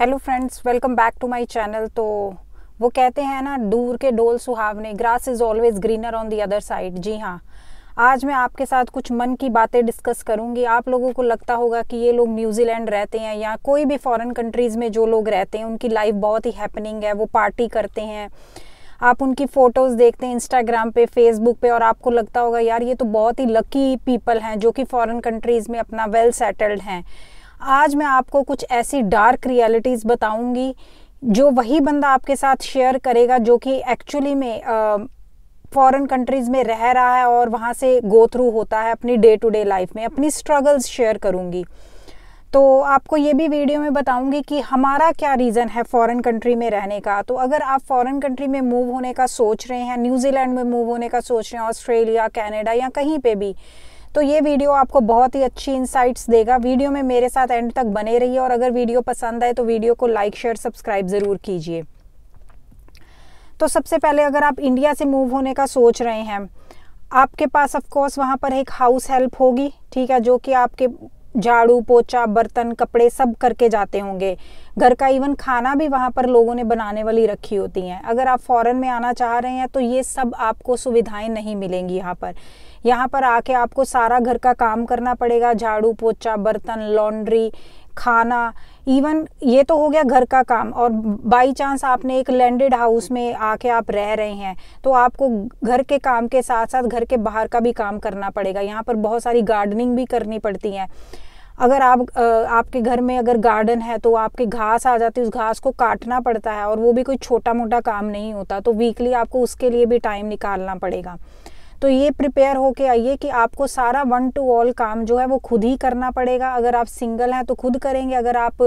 hello friends welcome back to my channel तो वो कहते हैं ना दूर के डोल सुहावने grass is always greener on the other side जी हाँ आज मैं आपके साथ कुछ मन की बातें डिस्कस करूंगी आप लोगों को लगता होगा कि ये लोग न्यूजीलैंड रहते हैं या कोई भी फॉरेन कंट्रीज़ में जो लोग रहते हैं उनकी लाइफ बहुत ही हैपनिंग है वो पार्टी करते हैं आप उनकी फ़ोटोज़ देखते हैं इंस्टाग्राम पे फेसबुक पे और आपको लगता होगा यार ये तो बहुत ही लकी पीपल हैं जो कि फ़ॉरेन कंट्रीज़ में अपना वेल सेटल्ड हैं आज मैं आपको कुछ ऐसी डार्क रियलिटीज़ बताऊंगी जो वही बंदा आपके साथ शेयर करेगा जो कि एक्चुअली में फॉरेन कंट्रीज़ में रह रहा है और वहाँ से गो थ्रू होता है अपनी डे टू डे लाइफ में अपनी स्ट्रगल्स शेयर करूँगी तो आपको ये भी वीडियो में बताऊंगी कि हमारा क्या रीज़न है फॉरेन कंट्री में रहने का तो अगर आप फॉरेन कंट्री में मूव होने का सोच रहे हैं न्यूजीलैंड में मूव होने का सोच रहे हैं ऑस्ट्रेलिया कनाडा या कहीं पे भी तो ये वीडियो आपको बहुत ही अच्छी इंसाइट्स देगा वीडियो में मेरे साथ एंड तक बने रहिए और अगर वीडियो पसंद आए तो वीडियो को लाइक शेयर सब्सक्राइब ज़रूर कीजिए तो सबसे पहले अगर आप इंडिया से मूव होने का सोच रहे हैं आपके पास ऑफकोर्स वहाँ पर एक हाउस हेल्प होगी ठीक है जो कि आपके झाड़ू पोछा बर्तन कपड़े सब करके जाते होंगे घर का इवन खाना भी वहाँ पर लोगों ने बनाने वाली रखी होती हैं अगर आप फ़ॉरन में आना चाह रहे हैं तो ये सब आपको सुविधाएं नहीं मिलेंगी यहाँ पर यहाँ पर आके आपको सारा घर का काम करना पड़ेगा झाड़ू पोछा बर्तन लॉन्ड्री खाना इवन ये तो हो गया घर का काम और बाय चांस आपने एक लैंडेड हाउस में आके आप रह रहे हैं तो आपको घर के काम के साथ साथ घर के बाहर का भी काम करना पड़ेगा यहाँ पर बहुत सारी गार्डनिंग भी करनी पड़ती है अगर आप आपके घर में अगर गार्डन है तो आपके घास आ जाती है उस घास को काटना पड़ता है और वो भी कोई छोटा मोटा काम नहीं होता तो वीकली आपको उसके लिए भी टाइम निकालना पड़ेगा तो ये प्रिपेयर होके आइए कि आपको सारा वन टू ऑल काम जो है वो खुद ही करना पड़ेगा अगर आप सिंगल हैं तो खुद करेंगे अगर आप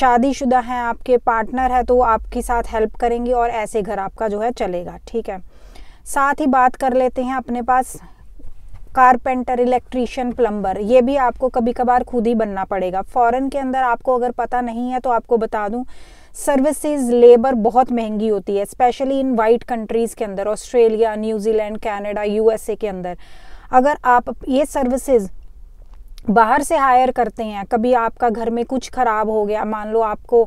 शादीशुदा हैं आपके पार्टनर है तो वो आपके साथ हेल्प करेंगे और ऐसे घर आपका जो है चलेगा ठीक है साथ ही बात कर लेते हैं अपने पास कारपेंटर इलेक्ट्रीशियन प्लम्बर ये भी आपको कभी कभार खुद ही बनना पड़ेगा फ़ॉरन के अंदर आपको अगर पता नहीं है तो आपको बता दूँ सर्विसेज लेबर बहुत महंगी होती है स्पेशली इन वाइट कंट्रीज़ के अंदर ऑस्ट्रेलिया न्यूजीलैंड कैनेडा यूएसए के अंदर अगर आप ये सर्विसेज़ बाहर से हायर करते हैं कभी आपका घर में कुछ ख़राब हो गया मान लो आपको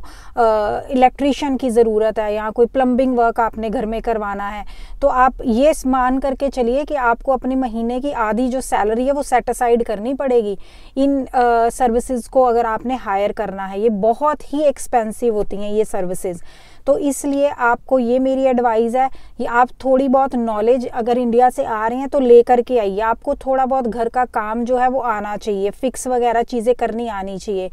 इलेक्ट्रिशियन की ज़रूरत है या कोई प्लम्बिंग वर्क आपने घर में करवाना है तो आप ये मान करके चलिए कि आपको अपने महीने की आधी जो सैलरी है वो सेटिसाइड करनी पड़ेगी इन सर्विसेज को अगर आपने हायर करना है ये बहुत ही एक्सपेंसिव होती हैं ये सर्विसेज़ तो इसलिए आपको ये मेरी एडवाइस है कि आप थोड़ी बहुत नॉलेज अगर इंडिया से आ रहे हैं तो ले करके आइए आपको थोड़ा बहुत घर का काम जो है वो आना चाहिए फिक्स वगैरह चीज़ें करनी आनी चाहिए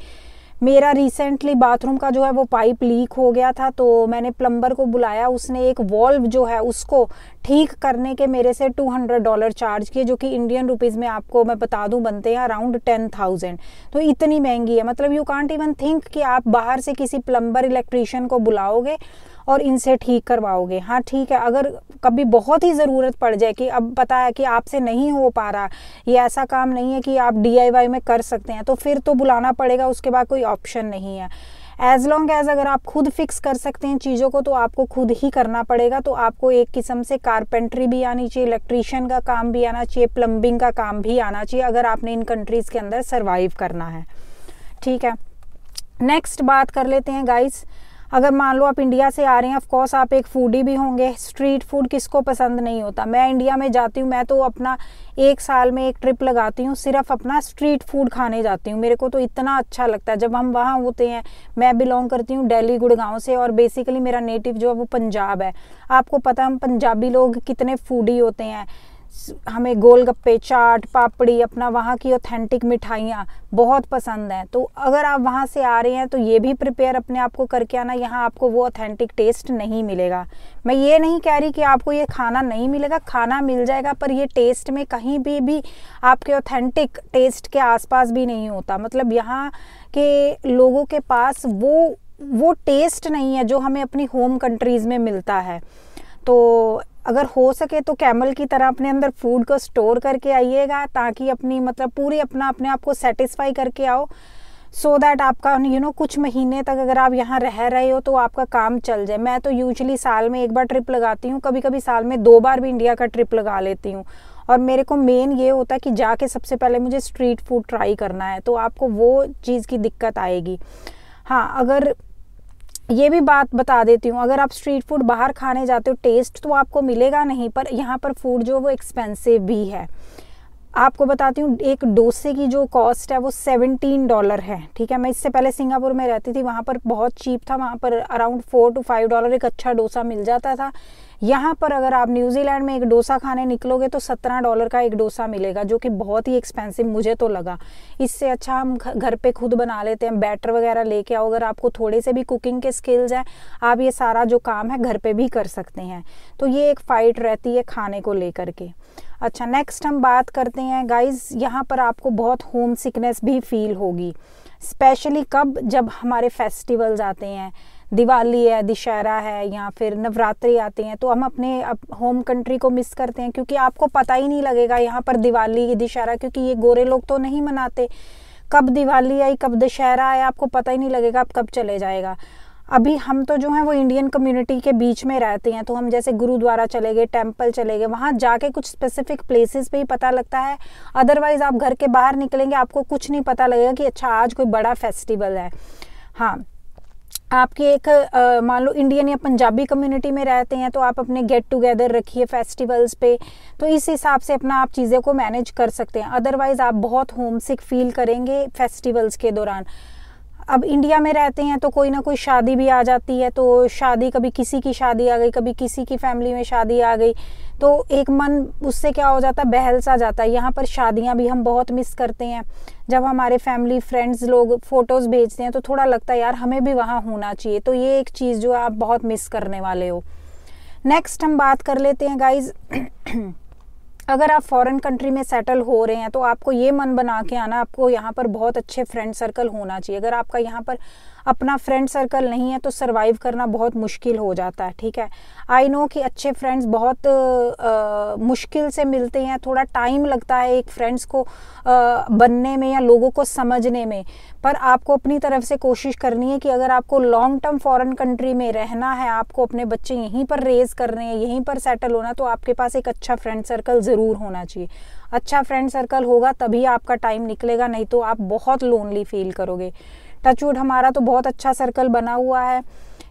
मेरा रिसेंटली बाथरूम का जो है वो पाइप लीक हो गया था तो मैंने प्लम्बर को बुलाया उसने एक वॉल्व जो है उसको ठीक करने के मेरे से टू हंड्रेड डॉलर चार्ज किए जो कि इंडियन रुपीज़ में आपको मैं बता दूं बनते हैं अराउंड टेन थाउजेंड तो इतनी महंगी है मतलब यू कांट इवन थिंक कि आप बाहर से किसी प्लम्बर इलेक्ट्रीशियन को बुलाओगे और इनसे ठीक करवाओगे हाँ ठीक है अगर कभी बहुत ही ज़रूरत पड़ जाए कि अब पता है कि आपसे नहीं हो पा रहा ये ऐसा काम नहीं है कि आप डी में कर सकते हैं तो फिर तो बुलाना पड़ेगा उसके बाद कोई ऑप्शन नहीं है एज लॉन्ग एज अगर आप खुद फिक्स कर सकते हैं चीज़ों को तो आपको खुद ही करना पड़ेगा तो आपको एक किस्म से कारपेंट्री भी आनी चाहिए इलेक्ट्रीशियन का काम भी आना चाहिए प्लम्बिंग का काम भी आना चाहिए अगर आपने इन कंट्रीज़ के अंदर सर्वाइव करना है ठीक है नेक्स्ट बात कर लेते हैं गाइस अगर मान लो आप इंडिया से आ रहे हैं ऑफकोर्स आप एक फूडी भी होंगे स्ट्रीट फूड किसको पसंद नहीं होता मैं इंडिया में जाती हूँ मैं तो अपना एक साल में एक ट्रिप लगाती हूँ सिर्फ अपना स्ट्रीट फूड खाने जाती हूँ मेरे को तो इतना अच्छा लगता है जब हम वहाँ होते हैं मैं बिलोंग करती हूँ डेली गुड़गांव से और बेसिकली मेरा नेटिव जो है वो पंजाब है आपको पता हम पंजाबी लोग कितने फूडी होते हैं हमें गोलगप्पे चाट पापड़ी अपना वहाँ की ऑथेंटिक मिठाइयाँ बहुत पसंद हैं तो अगर आप वहाँ से आ रहे हैं तो ये भी प्रिपेयर अपने आप को करके आना यहाँ आपको वो ऑथेंटिक टेस्ट नहीं मिलेगा मैं ये नहीं कह रही कि आपको ये खाना नहीं मिलेगा खाना मिल जाएगा पर ये टेस्ट में कहीं भी भी आपके ऑथेंटिक टेस्ट के आसपास भी नहीं होता मतलब यहाँ के लोगों के पास वो वो टेस्ट नहीं है जो हमें अपनी होम कंट्रीज़ में मिलता है तो अगर हो सके तो कैमल की तरह अपने अंदर फूड को स्टोर करके आइएगा ताकि अपनी मतलब पूरी अपना अपने आप को सेटिस्फाई करके आओ सो so दैट आपका यू you नो know, कुछ महीने तक अगर आप यहाँ रह रहे हो तो आपका काम चल जाए मैं तो यूजली साल में एक बार ट्रिप लगाती हूँ कभी कभी साल में दो बार भी इंडिया का ट्रिप लगा लेती हूँ और मेरे को मेन ये होता है कि जाके सबसे पहले मुझे स्ट्रीट फूड ट्राई करना है तो आपको वो चीज़ की दिक्कत आएगी हाँ अगर ये भी बात बता देती हूँ अगर आप स्ट्रीट फूड बाहर खाने जाते हो टेस्ट तो आपको मिलेगा नहीं पर यहाँ पर फूड जो वो एक्सपेंसिव भी है आपको बताती हूँ एक डोसे की जो कॉस्ट है वो सेवनटीन डॉलर है ठीक है मैं इससे पहले सिंगापुर में रहती थी वहाँ पर बहुत चीप था वहाँ पर around four two five dollar एक अच्छा डोसा मिल जाता था यहाँ पर अगर आप न्यूजीलैंड में एक डोसा खाने निकलोगे तो सत्रह डॉलर का एक डोसा मिलेगा जो कि बहुत ही एक्सपेंसिव मुझे तो लगा इससे अच्छा हम घर पे खुद बना लेते हैं बैटर वगैरह लेके आओ अगर आपको थोड़े से भी कुकिंग के स्किल्स हैं आप ये सारा जो काम है घर पर भी कर सकते हैं तो ये एक फाइट रहती है खाने को लेकर के अच्छा नेक्स्ट हम बात करते हैं गाइज यहाँ पर आपको बहुत होम सिकनेस भी फील होगी स्पेशली कब जब हमारे फेस्टिवल्स आते हैं दिवाली है दशहरा है या फिर नवरात्रि आते हैं तो हम अपने अप, होम कंट्री को मिस करते हैं क्योंकि आपको पता ही नहीं लगेगा यहाँ पर दिवाली दशहरा क्योंकि ये गोरे लोग तो नहीं मनाते कब दिवाली आई कब दशहरा आया आपको पता ही नहीं लगेगा आप कब चले जाएगा अभी हम तो जो हैं वो इंडियन कम्युनिटी के बीच में रहते हैं तो हम जैसे गुरुद्वारा चले गए टेम्पल चले गए वहाँ जाके कुछ स्पेसिफिक प्लेसेस पे ही पता लगता है अदरवाइज़ आप घर के बाहर निकलेंगे आपको कुछ नहीं पता लगेगा कि अच्छा आज कोई बड़ा फेस्टिवल है हाँ आपके एक मान लो इंडियन या पंजाबी कम्युनिटी में रहते हैं तो आप अपने गेट टुगेदर रखिए फेस्टिवल्स पे तो इस हिसाब से अपना आप चीज़ें को मैनेज कर सकते हैं अदरवाइज़ आप बहुत होम सिक फील करेंगे फेस्टिवल्स के दौरान अब इंडिया में रहते हैं तो कोई ना कोई शादी भी आ जाती है तो शादी कभी किसी की शादी आ गई कभी किसी की फैमिली में शादी आ गई तो एक मन उससे क्या हो जाता है बहल सा जाता है यहाँ पर शादियाँ भी हम बहुत मिस करते हैं जब हमारे फैमिली फ्रेंड्स लोग फ़ोटोज़ भेजते हैं तो थोड़ा लगता है यार हमें भी वहाँ होना चाहिए तो ये एक चीज़ जो है आप बहुत मिस करने वाले हो नेक्स्ट हम बात कर लेते हैं गाइज़ अगर आप फॉरेन कंट्री में सेटल हो रहे हैं तो आपको ये मन बना के आना आपको यहाँ पर बहुत अच्छे फ्रेंड सर्कल होना चाहिए अगर आपका यहाँ पर अपना फ्रेंड सर्कल नहीं है तो सर्वाइव करना बहुत मुश्किल हो जाता है ठीक है आई नो कि अच्छे फ्रेंड्स बहुत आ, मुश्किल से मिलते हैं थोड़ा टाइम लगता है एक फ्रेंड्स को आ, बनने में या लोगों को समझने में पर आपको अपनी तरफ से कोशिश करनी है कि अगर आपको लॉन्ग टर्म फॉरेन कंट्री में रहना है आपको अपने बच्चे यहीं पर रेज करने हैं यहीं पर सेटल होना तो आपके पास एक अच्छा फ्रेंड सर्कल ज़रूर होना चाहिए अच्छा फ्रेंड सर्कल होगा तभी आपका टाइम निकलेगा नहीं तो आप बहुत लोनली फील करोगे टचवुड हमारा तो बहुत अच्छा सर्कल बना हुआ है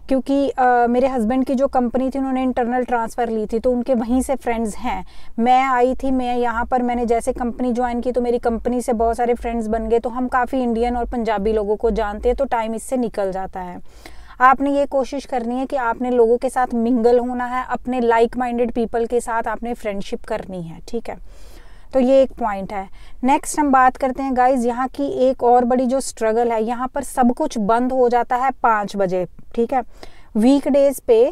क्योंकि आ, मेरे हस्बैंड की जो कंपनी थी उन्होंने इंटरनल ट्रांसफ़र ली थी तो उनके वहीं से फ्रेंड्स हैं मैं आई थी मैं यहाँ पर मैंने जैसे कंपनी ज्वाइन की तो मेरी कंपनी से बहुत सारे फ्रेंड्स बन गए तो हम काफ़ी इंडियन और पंजाबी लोगों को जानते हैं तो टाइम इससे निकल जाता है आपने ये कोशिश करनी है कि आपने लोगों के साथ मिंगल होना है अपने लाइक माइंडेड पीपल के साथ आपने फ्रेंडशिप करनी है ठीक है तो ये एक पॉइंट है नेक्स्ट हम बात करते हैं गाइज यहाँ की एक और बड़ी जो स्ट्रगल है यहाँ पर सब कुछ बंद हो जाता है पाँच बजे ठीक है वीकडेज पे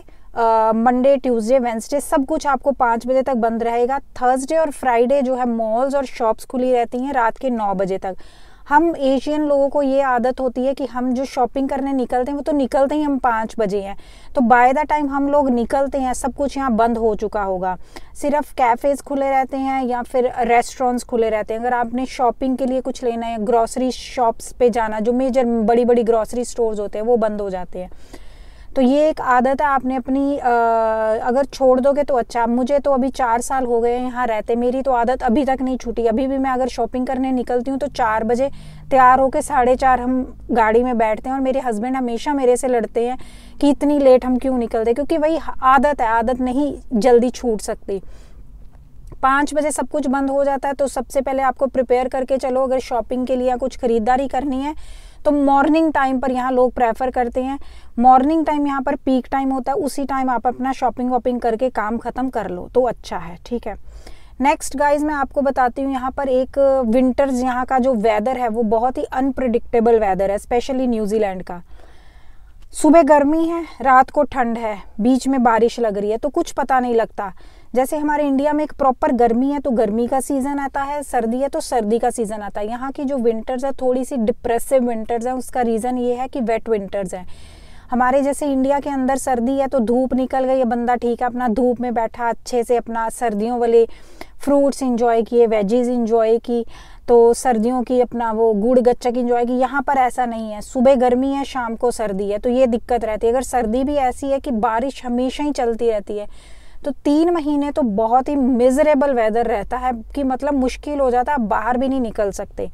मंडे ट्यूसडे वेंसडे सब कुछ आपको पाँच बजे तक बंद रहेगा थर्सडे और फ्राइडे जो है मॉल्स और शॉप्स खुली रहती हैं रात के नौ बजे तक हम एशियन लोगों को ये आदत होती है कि हम जो शॉपिंग करने निकलते हैं वो तो निकलते ही हम पाँच बजे हैं तो बाय द टाइम हम लोग निकलते हैं सब कुछ यहाँ बंद हो चुका होगा सिर्फ कैफ़ेज़ खुले रहते हैं या फिर रेस्टोरेंट्स खुले रहते हैं अगर आपने शॉपिंग के लिए कुछ लेना है ग्रॉसरी शॉप्स पे जाना जो मेजर बड़ी बड़ी ग्रॉसरी स्टोर्स होते हैं वो बंद हो जाते हैं तो ये एक आदत है आपने अपनी आ, अगर छोड़ दोगे तो अच्छा मुझे तो अभी चार साल हो गए यहाँ रहते मेरी तो आदत अभी तक नहीं छूटी अभी भी मैं अगर शॉपिंग करने निकलती हूँ तो चार बजे तैयार होकर साढ़े चार हम गाड़ी में बैठते हैं और मेरे हस्बैंड हमेशा मेरे से लड़ते हैं कि इतनी लेट हम क्यों निकलते क्योंकि वही आदत है आदत नहीं जल्दी छूट सकती पाँच बजे सब कुछ बंद हो जाता है तो सबसे पहले आपको प्रिपेयर करके चलो अगर शॉपिंग के लिए कुछ ख़रीदारी करनी है तो मॉर्निंग टाइम पर यहाँ लोग प्रेफर करते हैं मॉर्निंग टाइम यहाँ पर पीक टाइम होता है उसी टाइम आप अपना शॉपिंग वॉपिंग करके काम ख़त्म कर लो तो अच्छा है ठीक है नेक्स्ट गाइज मैं आपको बताती हूँ यहाँ पर एक विंटर्स यहाँ का जो वेदर है वो बहुत ही अनप्रडिक्टेबल वेदर है स्पेशली न्यूजीलैंड का सुबह गर्मी है रात को ठंड है बीच में बारिश लग रही है तो कुछ पता नहीं लगता जैसे हमारे इंडिया में एक प्रॉपर गर्मी है तो गर्मी का सीज़न आता है सर्दी है तो सर्दी का सीज़न आता है यहाँ की जो विंटर्स है थोड़ी सी डिप्रेसिव विंटर्स हैं उसका रीज़न ये है कि वेट विंटर्स हैं हमारे जैसे इंडिया के अंदर सर्दी है तो धूप निकल गई है बंदा ठीक है अपना धूप में बैठा अच्छे से अपना सर्दियों वाले फ्रूट्स इंजॉय किए वेजीज इंजॉय की तो सर्दियों की अपना वो गुड़ गच्चक इंजॉय की यहाँ पर ऐसा नहीं है सुबह गर्मी है शाम को सर्दी है तो ये दिक्कत रहती है अगर सर्दी भी ऐसी है कि बारिश हमेशा ही चलती रहती है तो तीन महीने तो बहुत ही मिजरेबल वेदर रहता है कि मतलब मुश्किल हो जाता है बाहर भी नहीं निकल सकते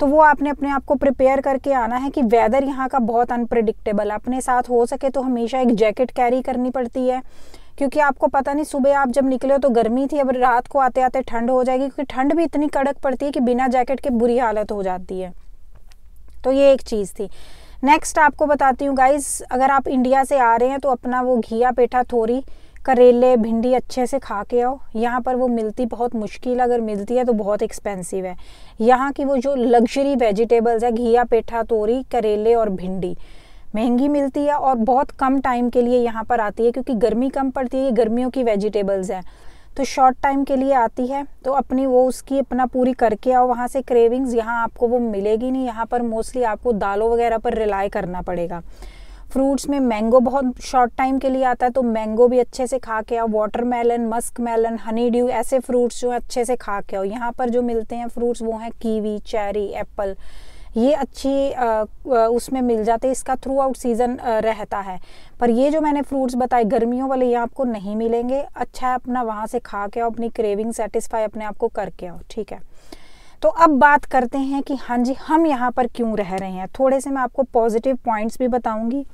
तो वो आपने अपने आप को प्रिपेयर करके आना है कि वेदर यहाँ का बहुत अनप्रडिक्टेबल है अपने साथ हो सके तो हमेशा एक जैकेट कैरी करनी पड़ती है क्योंकि आपको पता नहीं सुबह आप जब निकले हो तो गर्मी थी अब रात को आते आते ठंड हो जाएगी क्योंकि ठंड भी इतनी कड़क पड़ती है कि बिना जैकेट के बुरी हालत हो जाती है तो ये एक चीज़ थी नेक्स्ट आपको बताती हूँ गाइज अगर आप इंडिया से आ रहे हैं तो अपना वो घिया पेठा थोड़ी करेले भिंडी अच्छे से खा के आओ यहाँ पर वो मिलती बहुत मुश्किल अगर मिलती है तो बहुत एक्सपेंसिव है यहाँ की वो जो लग्जरी वेजिटेबल्स है घिया पेठा तोरी करेले और भिंडी महंगी मिलती है और बहुत कम टाइम के लिए यहाँ पर आती है क्योंकि गर्मी कम पड़ती है ये गर्मियों की वेजिटेबल्स हैं तो शॉर्ट टाइम के लिए आती है तो अपनी वो उसकी अपना पूरी करके आओ वहाँ से क्रेविंग्स यहाँ आपको वो मिलेगी नहीं यहाँ पर मोस्टली आपको दालों वगैरह पर रिलाई करना पड़ेगा फ्रूट्स में मैंगो बहुत शॉर्ट टाइम के लिए आता है तो मैंगो भी अच्छे से खा के आओ watermelon muskmelon honeydew ऐसे फ्रूट्स जो अच्छे से खा के आओ यहाँ पर जो मिलते हैं फ्रूट्स वो हैं कीवी चेरी एप्पल ये अच्छी उसमें मिल जाते इसका थ्रू आउट सीज़न रहता है पर ये जो मैंने फ्रूट्स बताए गर्मियों वाले ये आपको नहीं मिलेंगे अच्छा है अपना वहाँ से खा के आओ अपनी क्रेविंग सेटिस्फाई अपने आप को करके आओ ठीक है तो अब बात करते हैं कि हाँ जी हम यहाँ पर क्यों रह रहे हैं थोड़े से मैं आपको पॉजिटिव पॉइंट्स भी बताऊंगी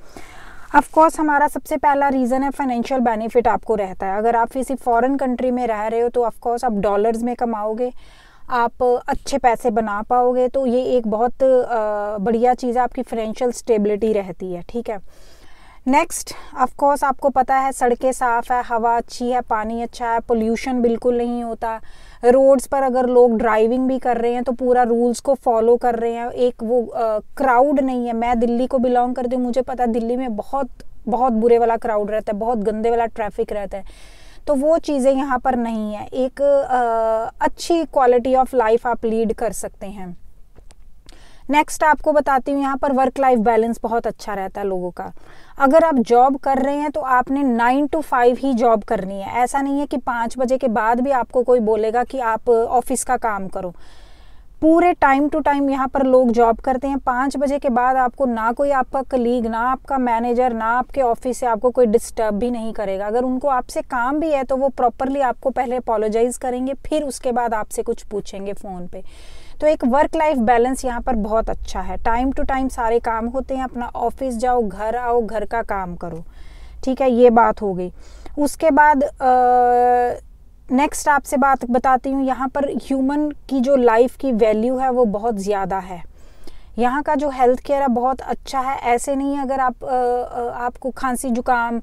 अफकोर्स हमारा सबसे पहला रीज़न है फाइनेंशियल बेनिफिट आपको रहता है अगर आप किसी फॉरेन कंट्री में रह रहे हो तो अफकोर्स आप डॉलर्स में कमाओगे आप अच्छे पैसे बना पाओगे तो ये एक बहुत बढ़िया चीज़ है आपकी फाइनेंशियल स्टेबिलिटी रहती है ठीक है नेक्स्ट ऑफ कोर्स आपको पता है सड़कें साफ़ है हवा अच्छी है पानी अच्छा है पोल्यूशन बिल्कुल नहीं होता रोड्स पर अगर लोग ड्राइविंग भी कर रहे हैं तो पूरा रूल्स को फॉलो कर रहे हैं एक वो क्राउड नहीं है मैं दिल्ली को बिलोंग करती हूँ मुझे पता है दिल्ली में बहुत बहुत बुरे वाला क्राउड रहता है बहुत गंदे वाला ट्रैफिक रहता है तो वो चीज़ें यहाँ पर नहीं है एक uh, अच्छी क्वालिटी ऑफ लाइफ आप लीड कर सकते हैं नेक्स्ट आपको बताती हूँ यहाँ पर वर्क लाइफ बैलेंस बहुत अच्छा रहता है लोगों का अगर आप जॉब कर रहे हैं तो आपने नाइन टू फाइव ही जॉब करनी है ऐसा नहीं है कि पाँच बजे के बाद भी आपको कोई बोलेगा कि आप ऑफिस का काम करो पूरे टाइम टू टाइम यहाँ पर लोग जॉब करते हैं पाँच बजे के बाद आपको ना कोई आपका कलीग ना आपका मैनेजर ना आपके ऑफिस से आपको कोई डिस्टर्ब भी नहीं करेगा अगर उनको आपसे काम भी है तो वो प्रॉपरली आपको पहले अपोलोजाइज़ करेंगे फिर उसके बाद आपसे कुछ पूछेंगे फ़ोन पे तो एक वर्क लाइफ बैलेंस यहाँ पर बहुत अच्छा है टाइम टू टाइम सारे काम होते हैं अपना ऑफिस जाओ घर आओ घर का काम करो ठीक है ये बात हो गई उसके बाद नेक्स्ट आपसे बात बताती हूँ यहाँ पर ह्यूमन की जो लाइफ की वैल्यू है वो बहुत ज़्यादा है यहाँ का जो हेल्थ केयर है बहुत अच्छा है ऐसे नहीं है अगर आप आ, आपको खांसी जुकाम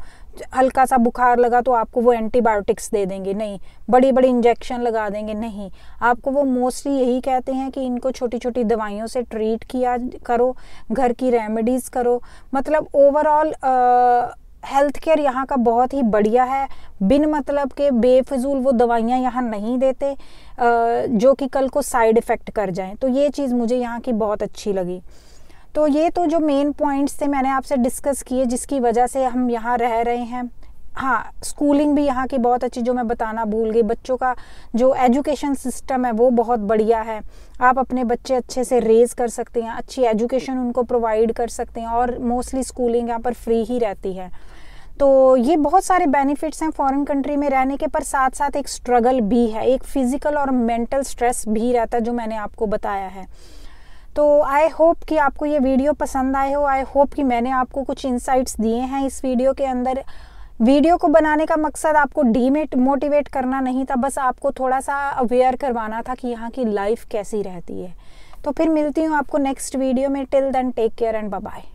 हल्का सा बुखार लगा तो आपको वो एंटीबायोटिक्स दे देंगे नहीं बड़ी बड़ी इंजेक्शन लगा देंगे नहीं आपको वो मोस्टली यही कहते हैं कि इनको छोटी छोटी दवाइयों से ट्रीट किया करो घर की रेमेडीज़ करो मतलब ओवरऑल हेल्थ केयर यहाँ का बहुत ही बढ़िया है बिन मतलब के बेफजूल वो दवाइयाँ यहाँ नहीं देते जो कि कल को साइड इफ़ेक्ट कर जाएं तो ये चीज़ मुझे यहाँ की बहुत अच्छी लगी तो ये तो जो मेन पॉइंट्स थे मैंने आपसे डिस्कस किए जिसकी वजह से हम यहाँ रह रहे हैं हाँ स्कूलिंग भी यहाँ की बहुत अच्छी जो मैं बताना भूल गई बच्चों का जो एजुकेशन सिस्टम है वो बहुत बढ़िया है आप अपने बच्चे अच्छे से रेज कर सकते हैं अच्छी एजुकेशन उनको प्रोवाइड कर सकते हैं और मोस्टली स्कूलिंग यहाँ पर फ्री ही रहती है तो ये बहुत सारे बेनिफिट्स हैं फॉरेन कंट्री में रहने के पर साथ साथ एक स्ट्रगल भी है एक फिज़िकल और मेंटल स्ट्रेस भी रहता है जो मैंने आपको बताया है तो आई होप कि आपको ये वीडियो पसंद आए हो आई होप कि मैंने आपको कुछ इंसाइट्स दिए हैं इस वीडियो के अंदर वीडियो को बनाने का मकसद आपको डीमेट मोटिवेट करना नहीं था बस आपको थोड़ा सा अवेयर करवाना था कि यहाँ की लाइफ कैसी रहती है तो फिर मिलती हूँ आपको नेक्स्ट वीडियो में till then take care and bye